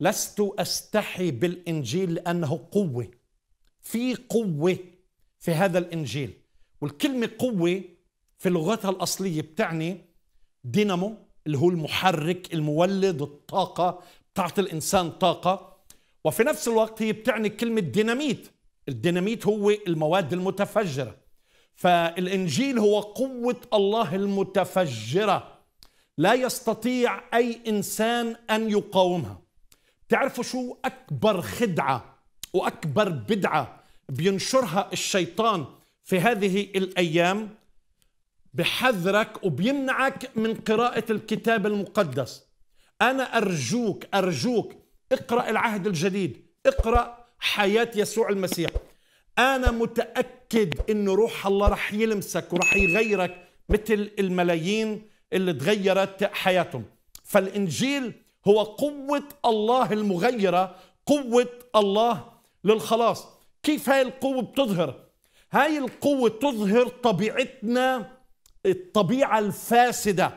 لست استحي بالانجيل لانه قوه في قوه في هذا الانجيل والكلمه قوه في لغتها الاصليه بتعني دينامو اللي هو المحرك المولد الطاقه بتعطي الانسان طاقه وفي نفس الوقت هي بتعني كلمه ديناميت الديناميت هو المواد المتفجره فالانجيل هو قوه الله المتفجره لا يستطيع اي انسان ان يقاومها تعرفوا شو أكبر خدعة وأكبر بدعة بينشرها الشيطان في هذه الأيام بحذرك وبيمنعك من قراءة الكتاب المقدس أنا أرجوك أرجوك اقرأ العهد الجديد اقرأ حياة يسوع المسيح أنا متأكد أن روح الله رح يلمسك ورح يغيرك مثل الملايين اللي تغيرت حياتهم فالإنجيل هو قوة الله المغيرة قوة الله للخلاص كيف هاي القوة بتظهر هاي القوة تظهر طبيعتنا الطبيعة الفاسدة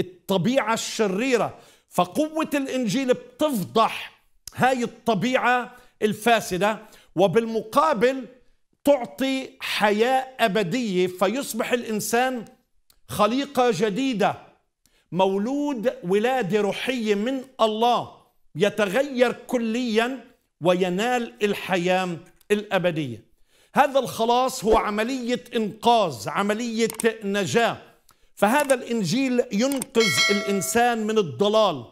الطبيعة الشريرة فقوة الإنجيل بتفضح هاي الطبيعة الفاسدة وبالمقابل تعطي حياة أبدية فيصبح الإنسان خليقة جديدة مولود ولاده روحيه من الله يتغير كليا وينال الحياه الابديه هذا الخلاص هو عمليه انقاذ عمليه نجاه فهذا الانجيل ينقذ الانسان من الضلال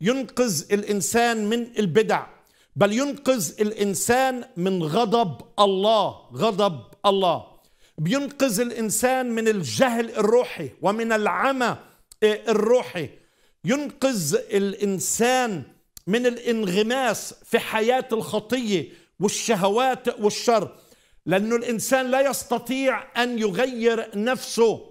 ينقذ الانسان من البدع بل ينقذ الانسان من غضب الله غضب الله بينقذ الانسان من الجهل الروحي ومن العمى الروحي ينقذ الانسان من الانغماس في حياه الخطيه والشهوات والشر لانه الانسان لا يستطيع ان يغير نفسه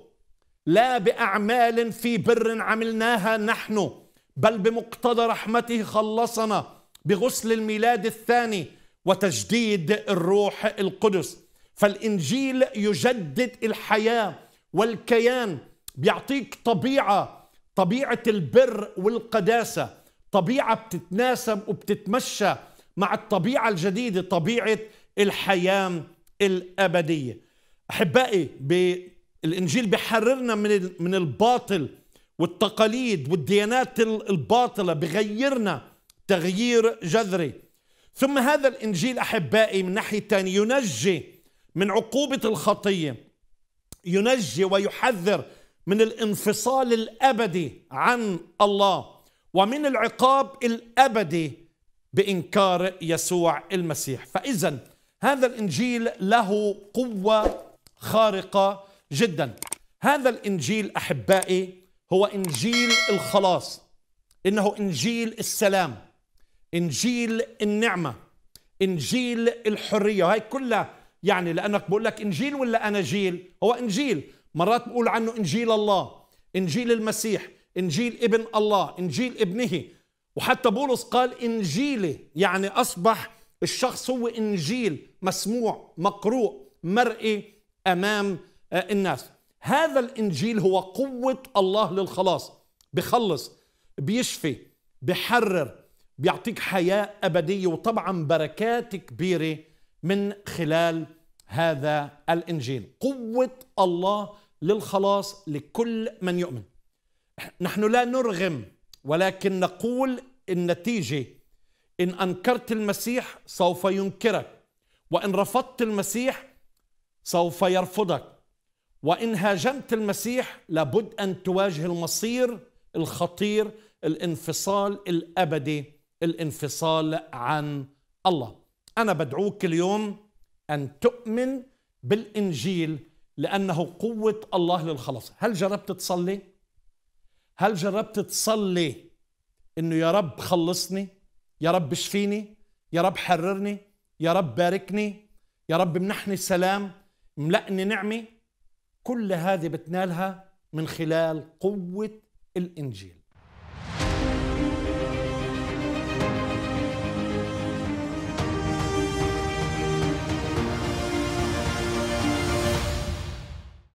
لا باعمال في بر عملناها نحن بل بمقتضى رحمته خلصنا بغسل الميلاد الثاني وتجديد الروح القدس فالانجيل يجدد الحياه والكيان بيعطيك طبيعة طبيعة البر والقداسة طبيعة بتتناسب وبتتمشى مع الطبيعة الجديدة طبيعة الحياة الأبدية أحبائي الإنجيل بيحررنا من من الباطل والتقاليد والديانات الباطلة بغيرنا تغيير جذري ثم هذا الإنجيل أحبائي من ناحية ثانية ينجي من عقوبة الخطية ينجي ويحذر من الانفصال الابدي عن الله ومن العقاب الابدي بانكار يسوع المسيح فاذا هذا الانجيل له قوه خارقه جدا هذا الانجيل احبائي هو انجيل الخلاص انه انجيل السلام انجيل النعمه انجيل الحريه وهي كلها يعني لانك بقول لك انجيل ولا اناجيل هو انجيل مرات بقول عنه إنجيل الله إنجيل المسيح إنجيل ابن الله إنجيل ابنه وحتى بولس قال إنجيلي يعني أصبح الشخص هو إنجيل مسموع مقروء مرئي أمام آه، الناس هذا الإنجيل هو قوة الله للخلاص بخلص بيشفي بحرر بيعطيك حياة أبدية وطبعا بركات كبيرة من خلال هذا الإنجيل قوة الله للخلاص لكل من يؤمن نحن لا نرغم ولكن نقول النتيجة إن أنكرت المسيح سوف ينكرك وإن رفضت المسيح سوف يرفضك وإن هاجمت المسيح لابد أن تواجه المصير الخطير الانفصال الأبدي الانفصال عن الله أنا بدعوك اليوم أن تؤمن بالإنجيل لأنه قوة الله للخلاص هل جربت تصلي؟ هل جربت تصلي إنه يا رب خلصني؟ يا رب اشفيني؟ يا رب حررني؟ يا رب باركني؟ يا رب منحني سلام؟ ملأني نعمة؟ كل هذه بتنالها من خلال قوة الإنجيل